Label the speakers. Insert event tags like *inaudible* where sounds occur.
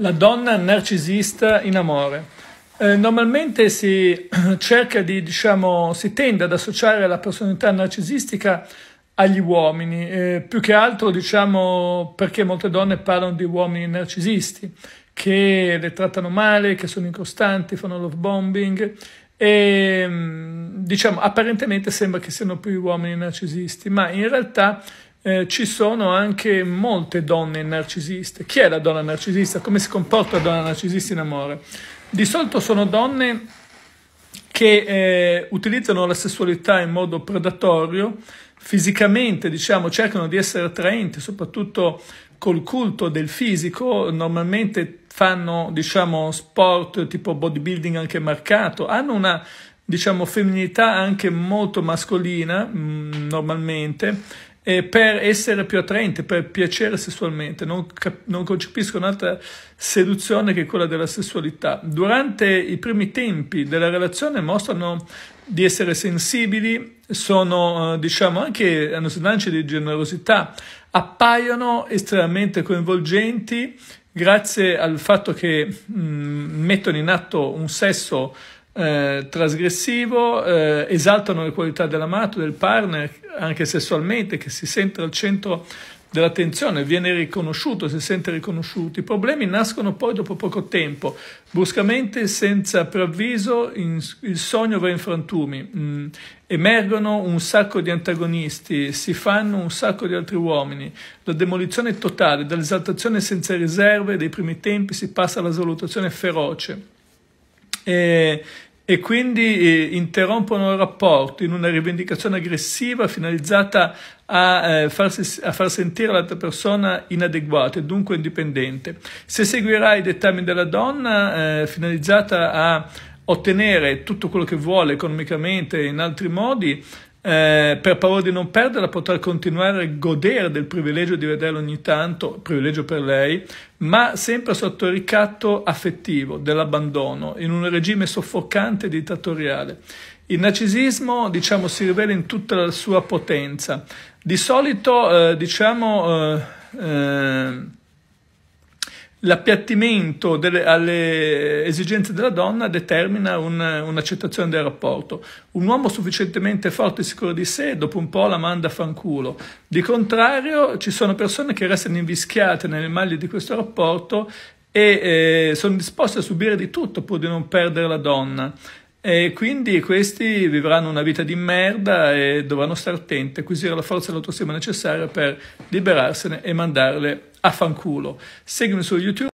Speaker 1: La donna narcisista in amore. Eh, normalmente si *clears throat* cerca di, diciamo, si tende ad associare la personalità narcisistica agli uomini, eh, più che altro diciamo perché molte donne parlano di uomini narcisisti che le trattano male, che sono incostanti, fanno love bombing e mm, diciamo apparentemente sembra che siano più uomini narcisisti, ma in realtà eh, ci sono anche molte donne narcisiste. Chi è la donna narcisista? Come si comporta la donna narcisista in amore? Di solito sono donne che eh, utilizzano la sessualità in modo predatorio, fisicamente diciamo cercano di essere attraenti, soprattutto col culto del fisico, normalmente fanno diciamo sport tipo bodybuilding anche marcato, hanno una diciamo femminilità anche molto mascolina mh, mm, normalmente eh, per essere più attraente, per piacere sessualmente, non, non concepiscono altra seduzione che quella della sessualità. Durante i primi tempi della relazione mostrano di essere sensibili, sono eh, diciamo anche hanno lanci di generosità, appaiono estremamente coinvolgenti grazie al fatto che mh, mm, mettono in atto un sesso eh, trasgressivo, eh, esaltano le qualità dell'amato, del partner, anche sessualmente, che si sente al centro dell'attenzione, viene riconosciuto, si sente riconosciuto. I problemi nascono poi dopo poco tempo, bruscamente, senza preavviso, in, il sogno va in frantumi, mm, emergono un sacco di antagonisti, si fanno un sacco di altri uomini, la demolizione totale, dall'esaltazione senza riserve dei primi tempi si passa alla salutazione feroce. E, e quindi eh, interrompono il rapporto in una rivendicazione aggressiva finalizzata a, eh, farsi, a far sentire l'altra persona inadeguata e dunque indipendente. Se seguirà i dettami della donna, eh, finalizzata a ottenere tutto quello che vuole economicamente e in altri modi, eh, per paura di non perderla potrà continuare a godere del privilegio di vederla ogni tanto, privilegio per lei, ma sempre sotto il ricatto affettivo dell'abbandono, in un regime soffocante e dittatoriale. Il narcisismo, diciamo, si rivela in tutta la sua potenza. Di solito, eh, diciamo, eh, ehm, l'appiattimento delle, alle esigenze della donna determina un, un'accettazione del rapporto. Un uomo sufficientemente forte e sicuro di sé dopo un po' la manda a fanculo. Di contrario ci sono persone che restano invischiate nelle maglie di questo rapporto e eh, sono disposte a subire di tutto pur di non perdere la donna. E quindi questi vivranno una vita di merda e dovranno stare attenti, acquisire la forza e l'autostima necessaria per liberarsene e mandarle a fanculo. Seguimi su YouTube.